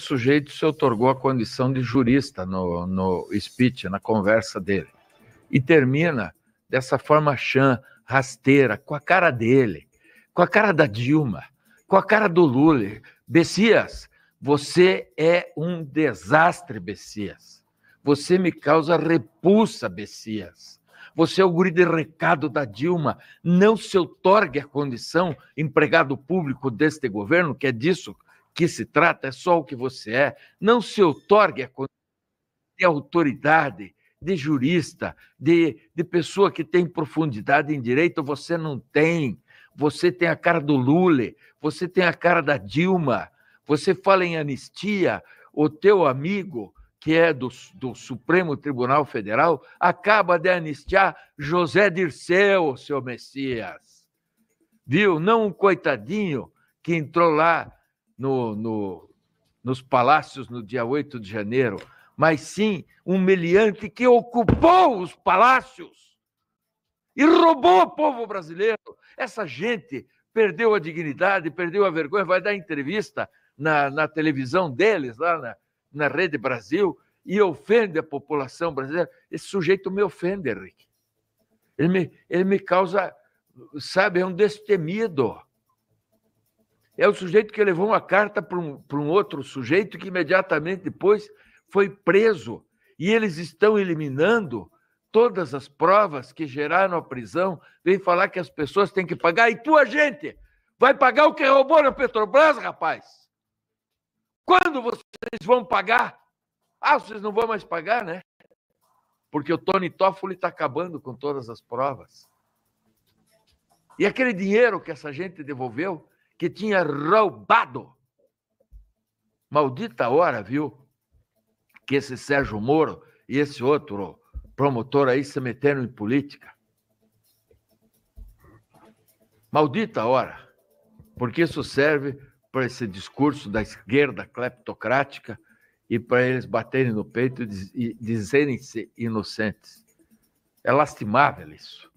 sujeito se otorgou a condição de jurista no, no speech, na conversa dele. E termina dessa forma chã, rasteira, com a cara dele, com a cara da Dilma, com a cara do Lula. Bessias, você é um desastre, Bessias. Você me causa repulsa, Bessias. Você é o guri de recado da Dilma. Não se otorgue a condição empregado público deste governo, que é disso que se trata é só o que você é. Não se otorgue a de autoridade, de jurista, de, de pessoa que tem profundidade em direito, você não tem. Você tem a cara do Lula, você tem a cara da Dilma, você fala em anistia, o teu amigo que é do, do Supremo Tribunal Federal, acaba de anistiar José Dirceu, seu Messias. Viu? Não um coitadinho que entrou lá no, no, nos palácios no dia 8 de janeiro, mas sim um meliante que ocupou os palácios e roubou o povo brasileiro. Essa gente perdeu a dignidade, perdeu a vergonha, vai dar entrevista na, na televisão deles, lá na, na Rede Brasil, e ofende a população brasileira. Esse sujeito me ofende, Henrique. Ele me, ele me causa, sabe, é um destemido é o sujeito que levou uma carta para um, um outro sujeito que imediatamente depois foi preso. E eles estão eliminando todas as provas que geraram a prisão. Vem falar que as pessoas têm que pagar. E tua gente vai pagar o que roubou na Petrobras, rapaz? Quando vocês vão pagar? Ah, vocês não vão mais pagar, né? Porque o Tony Toffoli está acabando com todas as provas. E aquele dinheiro que essa gente devolveu que tinha roubado. Maldita hora, viu? Que esse Sérgio Moro e esse outro promotor aí se meteram em política. Maldita hora, porque isso serve para esse discurso da esquerda cleptocrática e para eles baterem no peito e dizerem-se inocentes. É lastimável isso.